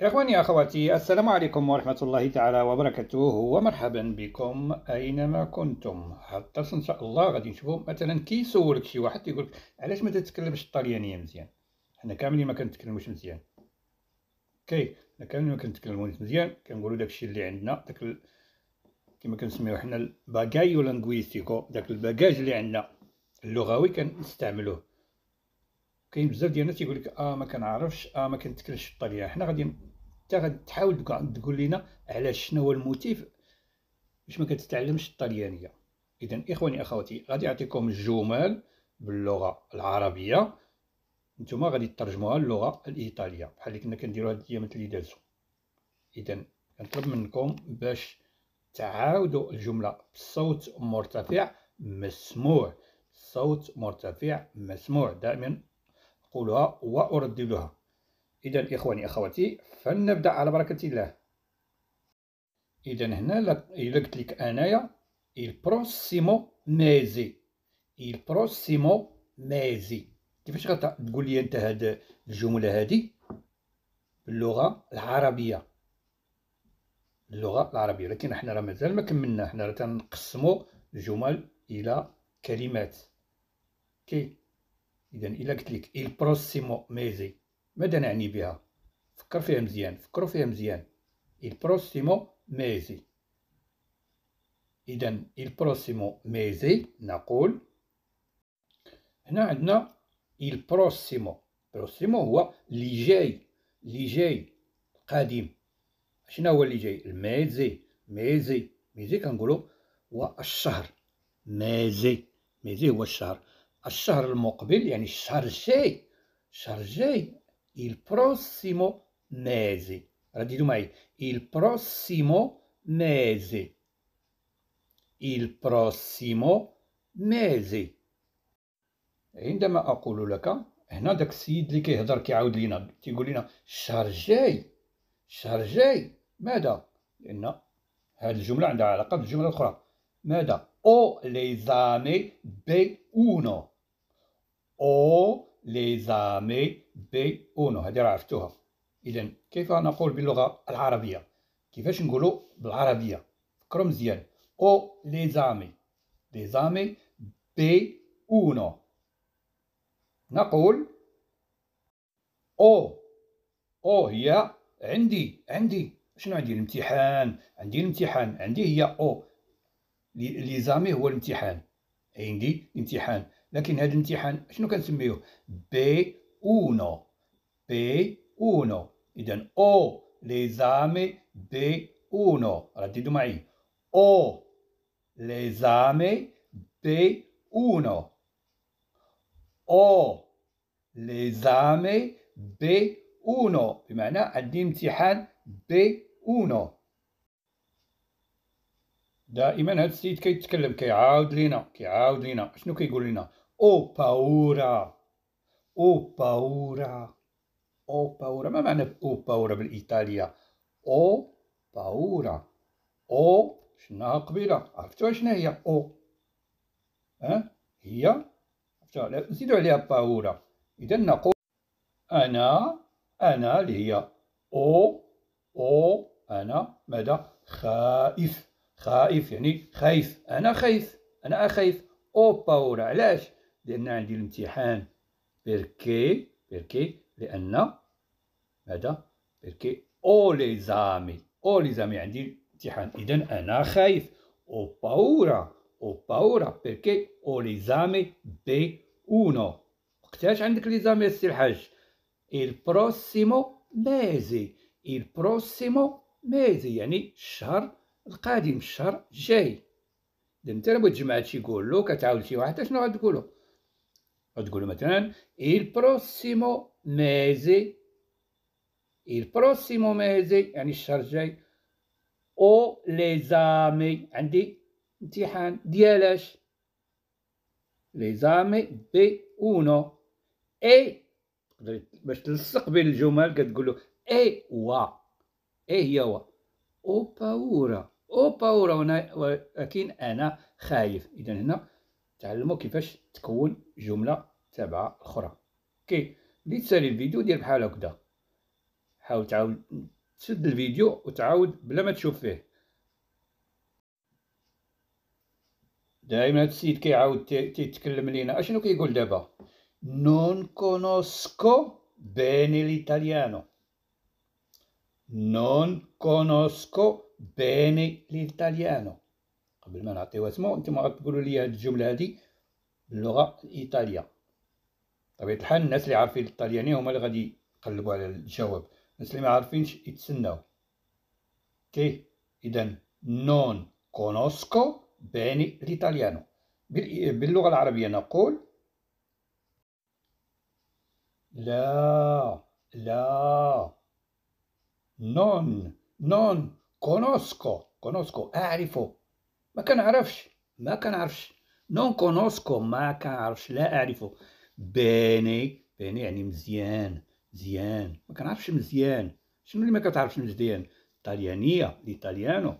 إخواني أخواتي السلام عليكم ورحمة الله تعالى وبركاته ومرحبا بكم أينما كنتم حتى إن شاء الله غادي نشوفوا مثلا كي يسولك شي واحد يقولك علاش ما تتكلمش الطليانية مزيان حنا كاملين ما كنتكلموش مزيان كي حنا كاملين ما كنتكلموش مزيان كنقولوا داكشي اللي عندنا داك ال... كما كنسميو حنا الباجاي لانغويستيكو داك الباجاج اللي عندنا اللغوي كنستعملوه كاين بزاف ديال الناس يقول لك اه ما كنعرفش اه ما كنتكلش في حنا غادي انت غادي تحاول تقول لنا علاش شنو هو الموتيف باش ما كتتعلمش الطليانيه اذا اخواني اخواتي غادي نعطيكم الجمل باللغه العربيه نتوما غادي تترجموها للغه الايطاليه بحال اللي كنا كنديروا هاد الايامات اللي دازوا اذا كنطلب منكم باش تعاودوا الجمله بصوت مرتفع مسموع صوت مرتفع مسموع دائما أقولها وأرددها إذا إخواني أخواتي فلنبدأ على بركة الله إذا هنا إلا قلت لك أنايا il بروسيمو mese il بروسيمو mese كيفاش غتقول لي أنت هاد الجملة هادي باللغة العربية اللغة العربية لكن حنا راه مازال ما كملنا حنا راه تنقسمو الجمل إلى كلمات كي اذا الا قلت لك il prossimo mese ماذا نعني بها فكر فيها مزيان فكروا فيها مزيان il prossimo mese اذا il prossimo mese نقول هنا عندنا il prossimo prossimo هو اللي جاي اللي جاي قادم شنو هو اللي جاي الميزي ميزي ميزي كنقولوا هو الشهر ميزي ميزي هو الشهر الشهر المقبل يعني الشهر الجاي الشهر الجاي il prossimo mese رددوا معي il prossimo mese il prossimo mese عندما اقول لك هنا داك السيد اللي كيهضر كيعاود لينا تيقول لنا الشهر الجاي الشهر الجاي ماذا لان هذه الجمله عندها علاقه بالجمله الاخرى ماذا او لي زامي بي اونو او ليزامي بي اونو هذه راه عرفتوها اذا كيف نقول باللغه العربيه كيفاش نقولوا بالعربيه فكروا مزيان او ليزامي ليزامي بي اونو نقول او او هي عندي عندي شنو عندي الامتحان عندي الامتحان عندي هي او ليزامي هو الامتحان عندي امتحان لكن هذا الامتحان شنو كنسميوه بي اونو بي اونو اذا او ليزامي بي اونو رددوا معي او ليزامي بي اونو او ليزامي بي اونو بمعنى عندي امتحان بي اونو دائما هذا السيد كيتكلم كيعاود لينا كيعاود لينا شنو كيقول لينا Ho paura ho paura ho paura ما معنى او باورا بالايطاليه او باورا او شناها قبيله عرفتوها شنا هي او ها هي عرفتوها نزيدو عليها باورا اذا نقول انا انا اللي هي او او انا ماذا خائف خائف يعني خايف انا خايف انا خايف او باورا علاش لأن عندي الامتحان بيركي بيركي لأن ماذا بيركي أو لي زامي أو لي زامي عندي الامتحان إذا أنا خايف أو باورا أو باورا بيركي أو زامي بي أونو وقتاش عندك لي زامي السي الحاج ال بروسيمو ميزي ال بروسيمو ميزي يعني الشهر القادم الشهر الجاي إذا أنت لما تجمع تيقول له كتعاود شي واحد شنو غتقول له تقولوا مثلا il prossimo mese il prossimo mese يعني الشهر الجاي او ليزامي عندي امتحان ديالاش ليزامي بي اونو اي باش تلصق بين الجمل كتقول له e اي وا e اي هي وا او باورا او باورا ولكن انا خايف اذا هنا تعلموا كيفاش تكون جمله تابعه اخرى اوكي اللي تسالي الفيديو دير بحال هكذا حاول تعاود تسد الفيديو وتعاود بلا ما تشوف فيه دائما هاد السيد كيعاود تيتكلم لينا اشنو كيقول دابا نون كونوسكو بين الإيطاليانو نون كونوسكو بيني الايطاليانو قبل ما نعطيوها اسمو نتوما غتقولوا لي هاد الجمله هادي باللغه الايطاليه طبيعه الحال الناس اللي عارفين الايطالياني هما اللي غادي يقلبوا على الجواب الناس اللي ما عارفينش يتسناو كي اذا نون كونوسكو بيني الايطاليانو باللغه العربيه نقول لا لا نون نون كونوسكو كونوسكو اعرفه ما كنعرفش ما كنعرفش نون كونوسكو ما كنعرفش لا اعرفه باني باني يعني مزيان مزيان ما كنعرفش مزيان شنو اللي ما كتعرفش مزيان طليانيه ايطاليانو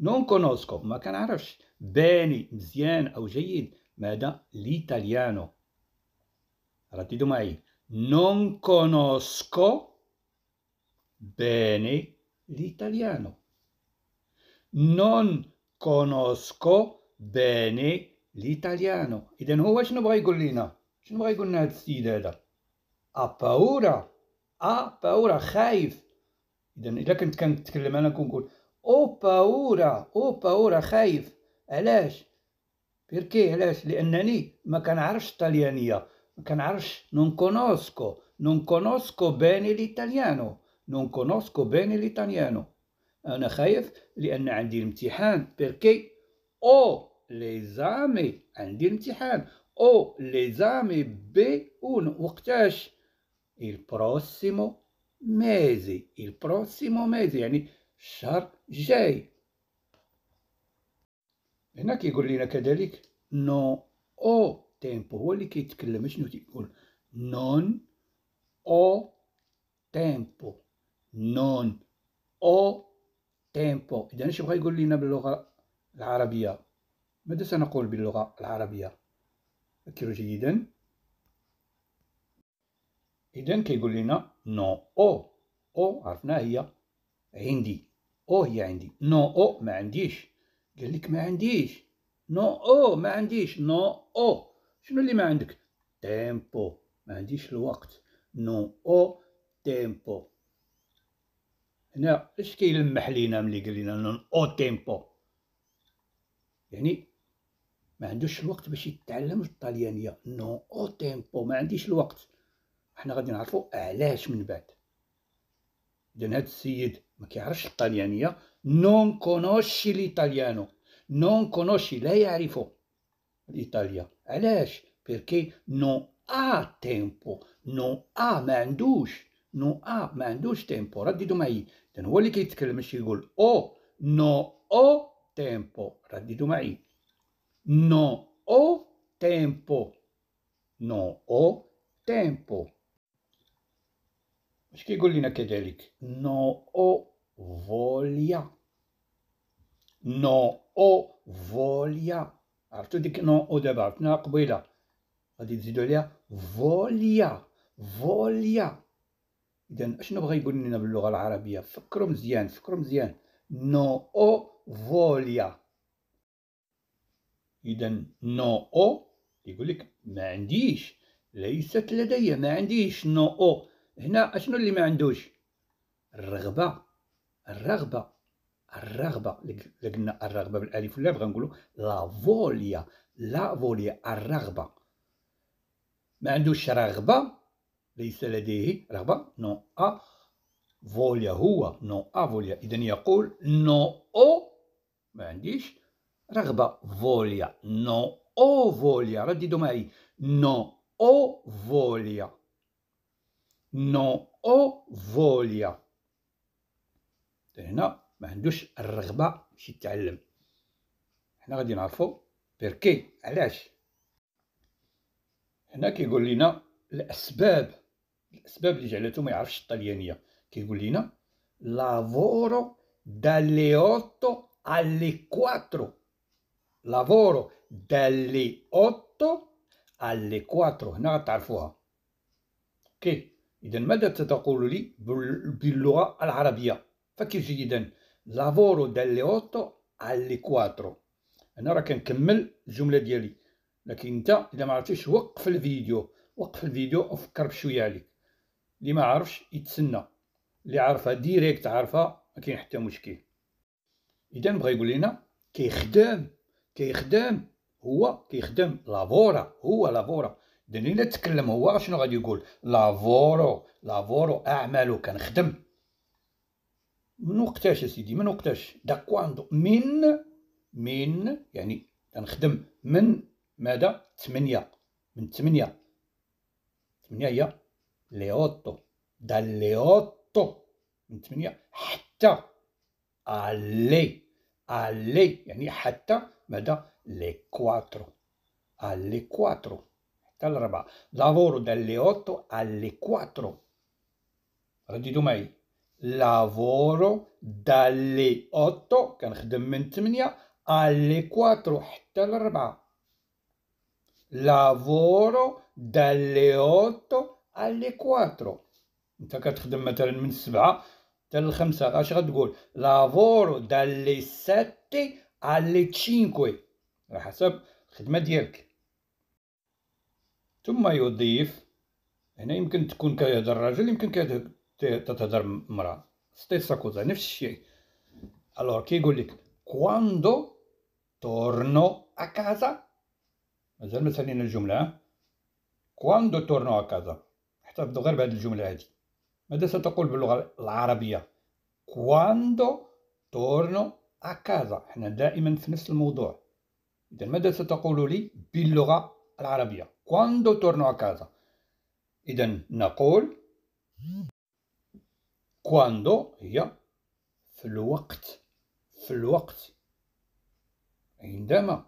نون كونوسكو ما كنعرفش باني مزيان او جيد ماذا ليتاليانو رددوا معي نون كونوسكو بيني ليتاليانو نون conosco bene l'italiano. إذا هو شنو بغى يقول لنا؟ شنو بغى يقول لنا هاد السيد هذا؟ أ باورا أ باورا خايف إذا إلا كنت كنتكلم أنا كنقول أو باورا أو باورا خايف علاش؟ بيركي علاش؟ لأنني ما كنعرفش الطليانية ما كنعرفش نون كونوسكو نون كونوسكو باني l'italiano non conosco bene l'italiano أنا خايف لأن عندي امتحان بيركي أو ليزامي عندي امتحان أو ليزامي بي اون وقتاش البروسيمو ميزي البروسيمو ميزي يعني الشهر الجاي هنا كيقول لنا كذلك نو او تيمبو هو اللي كيتكلم شنو تيقول نون او تيمبو نون او تيمبو اذا اش بغا يقول لنا باللغه العربيه ماذا سنقول باللغه العربيه فكروا جيدا اذا كيقول لنا نو او او عرفناها هي عندي او هي عندي نو او ما عنديش قال لك ما عنديش نو او ما عنديش نو او شنو اللي ما عندك تيمبو ما عنديش الوقت نو او تيمبو هنا اش كيلمح لينا ملي قال لينا او تيمبو يعني ما عندوش الوقت باش يتعلم الطليانيه نو او تيمبو ما عنديش الوقت حنا غادي نعرفوا علاش من بعد اذا هذا السيد ما كيعرفش الطليانيه نون كونوشي ليتاليانو نون كونوشي لا يعرف الايطاليا علاش بيركي نون ا تيمبو نون ا ما عندوش نوع ما عندوش تيمبو رددوا معي اذا هو اللي كيتكلم ماشي يقول او نو او تيمبو رددوا معي نو او تيمبو نو او تيمبو واش كيقول لنا كذلك نو او فوليا نو او فوليا عرفتو ديك نو او دابا عرفناها قبيله غادي تزيدو عليها فوليا فوليا اذا اشنو بغى يقول لنا باللغه العربيه فكروا مزيان فكروا مزيان نو او فوليا اذا نو او يقول لك ما عنديش ليست لدي ما عنديش نو او هنا اشنو اللي ما عندوش الرغبه الرغبه الرغبه قلنا الرغبه بالالف بغا نقولوا لا فوليا لا فوليا الرغبه ما عندوش رغبه ليس لديه رغبة نو أ فوليا هو نو أ فوليا إذا يقول نو أو ما عنديش رغبة فوليا نو أو فوليا رددوا معي نو أو فوليا نو أو فوليا هنا ما عندوش الرغبة باش يتعلم حنا غادي نعرفو بيركي علاش هنا كيقول لنا الأسباب الاسباب اللي جعلته ما يعرفش الطليانيه كيقول لنا لافورو دالي اوتو الي كواترو لافورو دالي اوتو الي كواترو هنا غتعرفوها اوكي اذا ماذا تقول لي باللغه العربيه فكر جيدا لافورو دالي اوتو الي كواترو انا راه كنكمل الجمله ديالي لكن انت اذا ما عرفتيش وقف الفيديو وقف الفيديو وفكر بشويه عليك اللي ما عارفش يتسنى اللي عارفه ديريكت عارفه ما كاين حتى مشكل اذا بغا يقول لنا كيخدم كيخدم هو كيخدم لافورا هو لافورا لا تكلم هو شنو غادي يقول لافورو لافورو اعمالو كنخدم من وقتاش سيدي من وقتاش دا كواندو من من يعني كنخدم من ماذا 8 من 8 8 هي le 8, dalle 8 من 8 حتى alle alle يعني حتى ماذا le 4 alle 4 Tal الأربعة lavoro dalle 8 alle 4 رديتو معي lavoro dalle 8 كنخدم من 8 alle 4 tal الأربعة lavoro dalle 8 علي كواترو انت كتخدم مثلا من السبعة حتى للخمسة اش غتقول لافورو دالي ساتي علي تشينكوي على حسب الخدمة ديالك ثم يضيف هنا يمكن تكون كيهضر راجل يمكن كتهضر مرا ستيسا كوزا نفس الشيء الور كيقول لك كواندو تورنو أكازا مازال ما الجملة كواندو تورنو أكازا احتفظوا طيب، غير بهذه الجمله هذه ماذا ستقول باللغه العربيه كواندو تورنو أكازا حنا دائما في نفس الموضوع إذا ماذا ستقول لي باللغة العربية كواندو تورنو أكازا إذا نقول كواندو هي في الوقت في الوقت عندما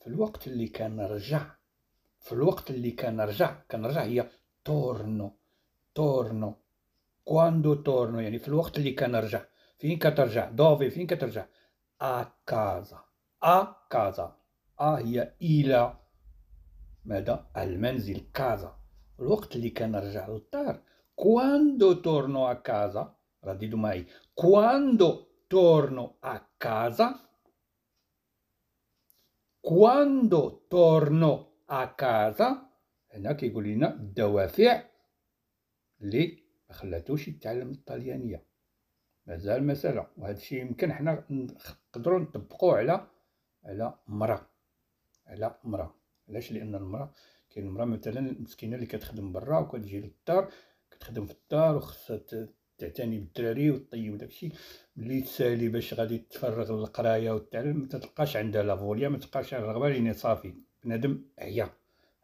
في الوقت اللي كنرجع في الوقت اللي كنرجع كنرجع هي torno, torno. Quando torno, yani fil-waqt li kan rġa'. Fin kan terġa'? Dove fin kan terġa'? A casa. A casa. A hija ila meta al-manzil casa. الوقت اللي كنرجع للدار quando torno a casa radido mai quando torno a casa quando torno a casa هنا كيقول لنا الدوافع اللي ما خلاتوش يتعلم الطليانيه مازال مساله وهذا الشيء يمكن حنا نقدروا نطبقوه على على مرا على مرا علاش لان المرا كاين المرا مثلا المسكينه اللي كتخدم برا وكتجي للدار كتخدم في الدار وخصها تعتني بالدراري وطيب وداكشي ملي تسالي باش غادي تفرغ للقرايه والتعلم ما تلقاش عندها لا فوليا ما تلقاش الرغبه لان صافي بنادم عيا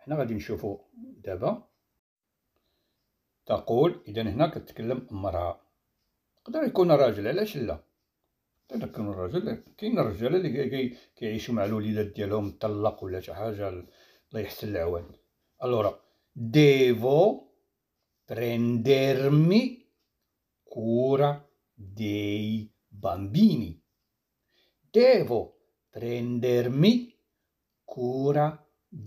حنا غادي نشوفو دابا تقول اذا هنا كتكلم امرأة يقدر يكون راجل علاش لا يقدر يكون راجل كاين الرجال اللي كيعيشوا مع الوليدات ديالهم طلق ولا شي حاجه الله يحسن العوان الورا ديفو prendermi cura dei bambini. Devo prendermi cura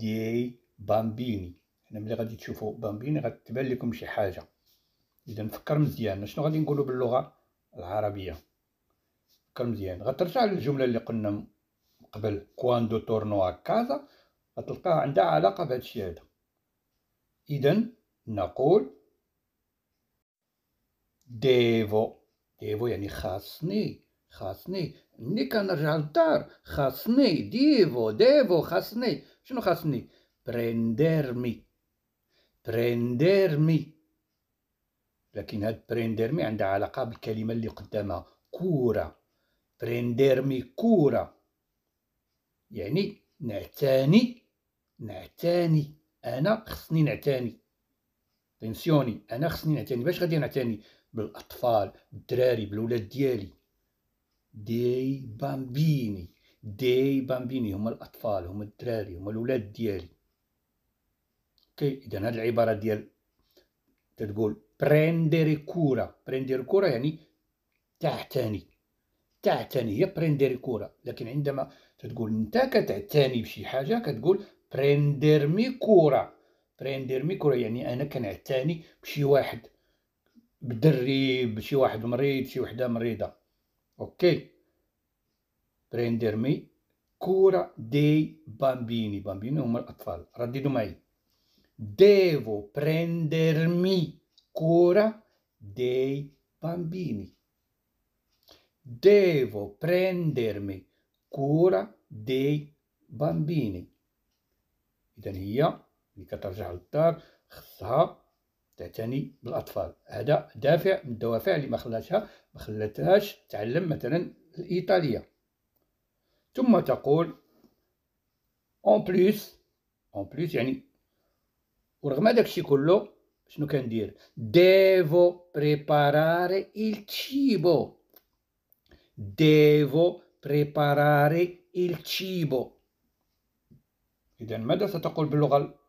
dei بامبيني هنا ملي غادي تشوفوا بامبيني غتبان لكم شي حاجه اذا نفكر مزيان شنو غادي نقولوا باللغه العربيه فكر مزيان غترجع للجمله اللي قلنا قبل كواندو تورنو كازا غتلقاها عندها علاقه بهذا الشيء هذا اذا نقول ديفو ديفو يعني خاصني خاصني ملي كنرجع للدار خاصني ديفو ديفو خاصني شنو خاصني prendermi prendermi لكن هاد برينديرمي عندها علاقة بالكلمة اللي قدامها كورة برينديرمي كورة يعني نعتاني نعتاني أنا خصني نعتاني بنسيوني أنا خصني نعتاني باش غادي نعتاني بالأطفال الدراري بالولاد ديالي دي بامبيني دي بامبيني هما الأطفال هما الدراري هما الولاد ديالي اوكي اذا هذه العباره ديال تتقول بريندير كورا بريندير كورا يعني تعتني تعتني هي بريندير كورا لكن عندما تتقول انت كتعتني بشي حاجه كتقول برينديرمي كورا برينديرمي كورا يعني انا كنعتني بشي واحد بدري بشي واحد مريض شي وحده مريضه اوكي برينديرمي كورا دي بامبيني بامبيني هما الاطفال رددوا معي devo prendermi cura dei bambini. Devo prendermi cura dei bambini. إذا هي اللي كترجع للدار خصها تعتني بالاطفال هذا دافع من الدوافع اللي ما خلاتها ما خلاتهاش تعلم مثلا الايطاليه ثم تقول اون بليس اون بليس يعني ورغم الشيء كله شنو كندير ديفو بريباراري il cibo ديفو بريباراري il cibo إذا ماذا ستقول باللغة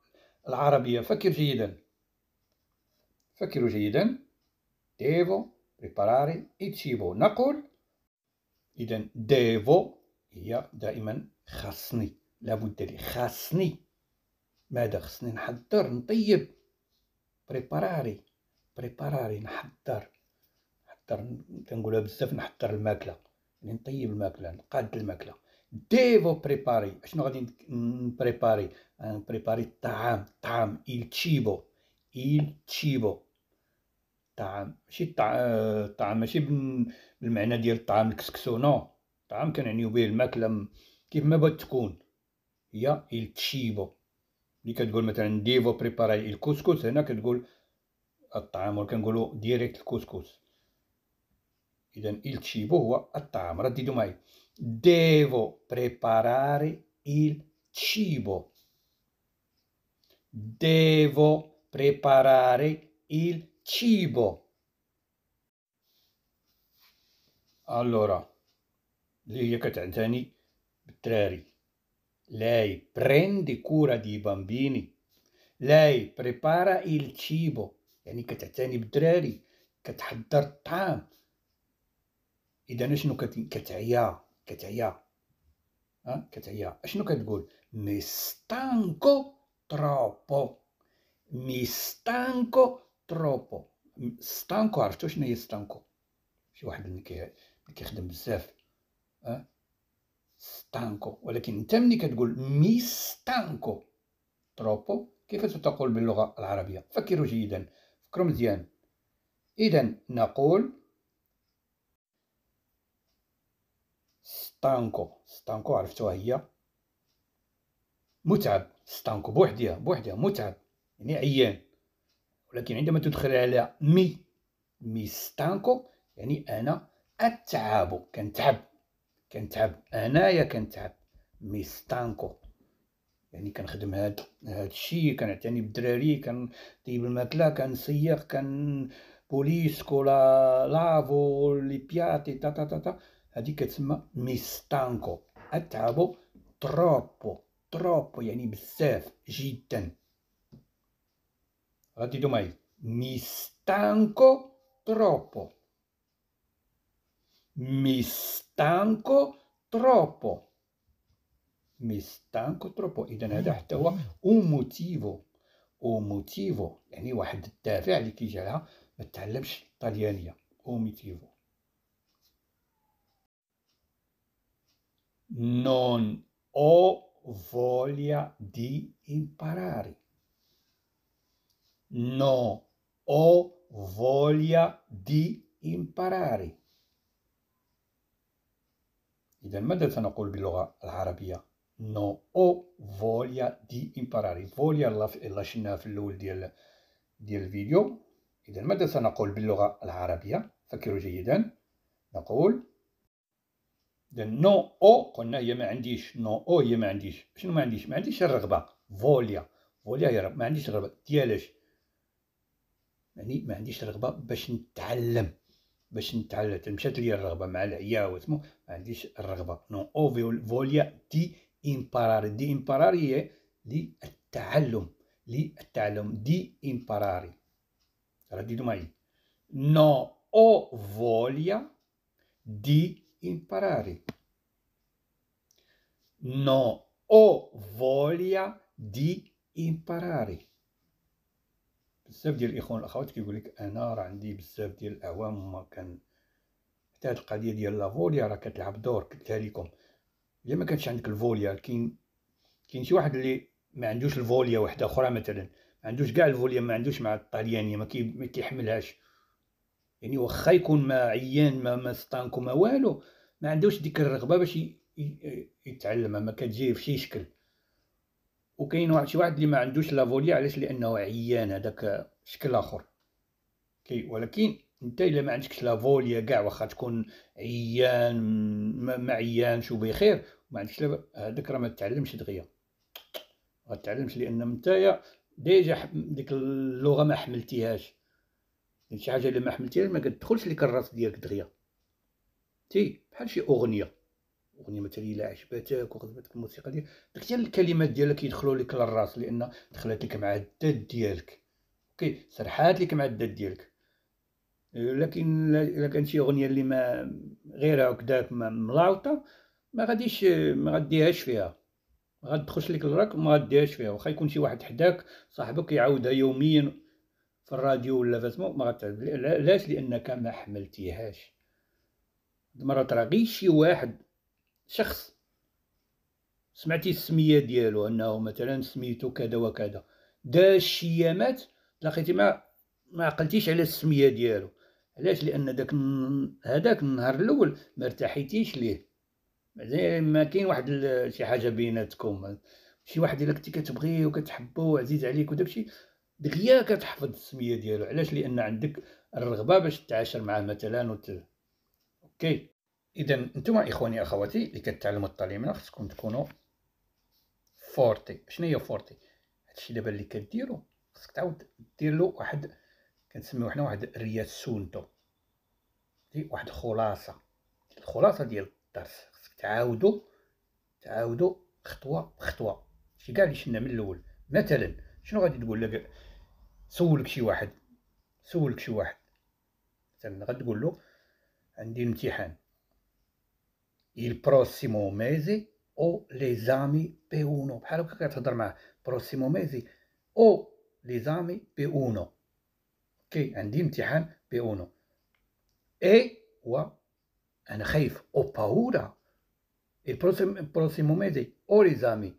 العربية فكر جيدا فكروا جيدا ديفو بريباراري il cibo نقول إذا ديفو هي دائما خاصني لابد لي خاصني مادا خصني نحضر نطيب بريباراري بريباراري نحضر نحضر كنقولها بزاف نحضر الماكله يعني نطيب الماكله نقاد الماكله ديفو بريباري اشنو غادي نبريباري نبريباري الطعام الطعام إل تشيبو إل تشيبو طعام ماشي الطعام ماشي بالمعنى ديال الطعام الكسكسو نو الطعام كنعنيو به الماكله كيف ما بغات تكون هي إل تشيبو dikkat gol mesela devo preparaj il-kuskus, hena kitqul الطعام ولكن نقولوا ديريكت الكسكس اذا il cibo هو الطعام رددوا معي devo preparare il cibo devo preparare il cibo allora اللي هي كتعني بالتراري Lei prende cura di bambini. Lei prepara il cibo. يعني كتعتني بالدراري كتحضر الطعام اذا شنو كتعيا كتعيا ها كتعيا اشنو كتقول مي ستانكو تروبو مي ستانكو تروبو ستانكو عرفتو شنو هي ستانكو شي واحد اللي كيخدم بزاف ها ستانكو ولكن انت ملي كتقول مي ستانكو تروبو كيف تقول باللغه العربيه فكروا جيدا فكروا مزيان اذا نقول ستانكو ستانكو عرفتوها هي متعب ستانكو بوحديها بوحديها متعب يعني عيان ولكن عندما تدخل على مي مي ستانكو يعني انا اتعب كنتعب كنتعب انايا كنتعب ستانكو يعني كنخدم هاد هاد الشيء كنعتني بالدراري كنطيب الماكله كنسيق كن بوليس كولا لافو لي بياتي تا تا تا تا هادي كتسمى ستانكو اتعبو تروبو تروبو يعني بزاف جدا غادي معايا ستانكو تروبو ستانكو stanco troppo. Mi stanco troppo إذا هذا حتى هو أو موتيفو أو موتيفو يعني واحد الدافع اللي كيجي لها ما تعلمش الطليانية أو موتيفو Non ho voglia di imparare. No, ho voglia di imparare. إذا ماذا سنقول باللغة العربية؟ نو أو فوليا دي إمبراري فوليا اللي في الأول ديال ديال الفيديو إذا ماذا سنقول باللغة العربية؟ فكروا جيدا نقول إذا نو أو قلنا هي ما عنديش نو أو هي ما عنديش شنو ما عنديش؟ ما عنديش الرغبة فوليا فوليا هي ما عنديش الرغبة ديالاش يعني ما عنديش رغبة باش نتعلم باش نتعلم مشات لي الرغبة مع العيا واسمو عنديش الرغبه نو او فوليا دي امبراري دي امبراري هي للتعلم للتعلم دي امبراري رديتو معي نو او فوليا دي امبراري نو او فوليا دي امبراري بزاف ديال الاخوان الاخوات كيقول لك انا راه عندي بزاف ديال الاعوام ما كان حتى هاد القضيه ديال لافوليا راه كتلعب دور قلتها لكم الا ما كانش عندك الفوليا كاين كاين شي واحد اللي ما عندوش الفوليا وحده اخرى مثلا ما عندوش كاع الفوليا ما عندوش مع الطليانيه ما, كي... ما كيحملهاش يعني واخا يكون ما عيان ما ما ستانكو ما والو ما عندوش ديك الرغبه باش ي... ي... يتعلمها ما كتجي في شي شكل وكاين واحد شي واحد اللي ما عندوش لافوليا علاش لانه عيان هذاك شكل اخر كي ولكن انت الا ما عندكش لا فوليا كاع واخا تكون عيان ما عيانش وبخير ما عندكش هذاك راه ما تعلمش دغيا ما تعلمش لان نتايا ديجا ديك اللغه ما حملتيهاش شي حاجه اللي ما حملتيهاش ما كتدخلش لك الراس ديالك دغيا تي بحال شي اغنيه اغنيه مثلا الا عجبتك وخدمتك الموسيقى ديالك داك ديال الكلمات ديالك يدخلوا لك للراس لان دخلت لك مع الدات ديالك اوكي سرحات لك مع الدات ديالك لكن الا كانت شي اغنيه اللي ما غير هكداك ملاوطه ما غاديش ما غاديهاش فيها غتدخلش لك الراك وما غاديهاش فيها واخا يكون شي واحد حداك صاحبك يعاودها يوميا في الراديو ولا فاسمو ما علاش لانك ما حملتيهاش المره ترى غير شي واحد شخص سمعتي السميه ديالو انه مثلا سميتو كذا وكذا داش شيامات لقيتي تلاقيتي ما ما عقلتيش على السميه ديالو علاش لان داك هذاك النهار الاول ما ارتحيتيش ليه ما كاين واحد شي حاجه بيناتكم شي واحد الا كنتي كتبغيه وكتحبو وعزيز عليك وداكشي دغيا كتحفظ السميه ديالو علاش لان عندك الرغبه باش تتعاشر معاه مثلا وت... اوكي اذا نتوما اخواني اخواتي اللي كتعلموا الطليمنه خصكم تكونوا فورتي شنو هي فورتي هادشي دابا اللي كديرو خصك تعاود دير له واحد كنسميو حنا واحد رياس سونتو دي واحد الخلاصه الخلاصه ديال الدرس خصك تعاودو تعاودو خطوه بخطوه شي كاع اللي شلنا من الاول مثلا شنو غادي تقول لك سولك شي واحد سولك شي واحد مثلا غتقول له عندي امتحان il prossimo mese او l'esame p اونو بحال هكا كتهضر معاه بروسيمو ميزي او l'esame p اونو كي عندي امتحان اونو اي و انا خايف او باورا il ميدي او لي زامي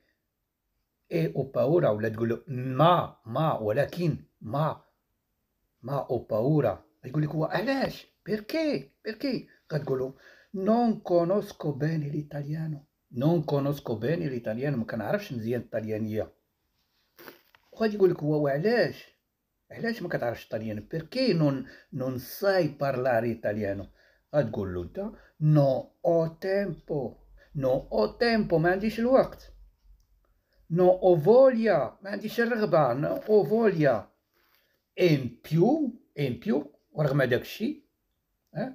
اي او باورا ولا تقول ما ما ولكن ما ما او باورا يقول لك هو علاش بيركي بيركي غتقول نون كونوسكو بين الايطاليانو نون كونوسكو بين الايطاليانو ما كنعرفش مزيان الطليانيه وغادي يقول لك هو علاش E ليش ما كتعرفش الطليان perché non non sai parlare italiano غتقول له non ho tempo non ho tempo ما عنديش الوقت Non ho voglia ما عنديش الرغبه non ho voglia e in più e in più ورغم داكشي eh?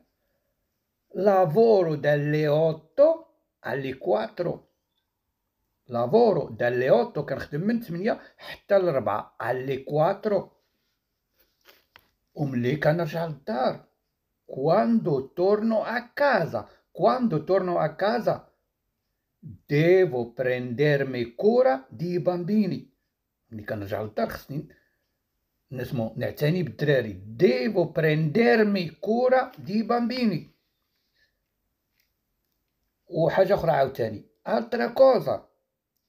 lavoro dalle 8 alle 4 lavoro dalle 8 che من 8 alle 4 Omlè um Canarci Altar. Quando torno a casa, quando torno a casa, devo prendermi cura di bambini. Canarci Altar Nesmo, ne netzeni bitreri. Devo prendermi cura di bambini. وحاجة أخرى عاوتاني altra cosa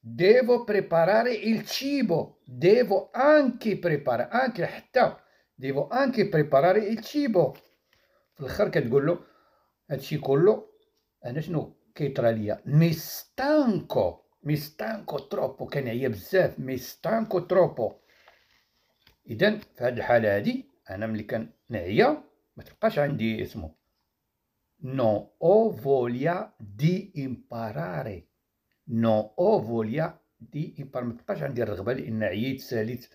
devo preparare il cibo devo anche preparare anche حتى ديفو انكي preparare اي تشيبو في الاخر كتقول له هادشي كله انا شنو كيطرى ليا مي ستانكو مي ستانكو تروبو كنعيا بزاف مي ستانكو تروبو اذا في هاد الحاله هادي انا ملي كنعيا ما تبقاش عندي اسمو نو او فوليا دي امباراري نو او فوليا دي imparare ما تبقاش عندي الرغبه لان عييت ساليت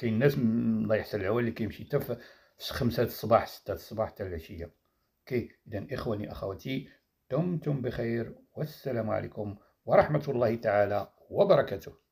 كاين ناس الله يحسن العوال اللي كيمشي حتى في خمسة الصباح ستة الصباح حتى العشية اوكي اذا اخواني اخواتي دمتم بخير والسلام عليكم ورحمة الله تعالى وبركاته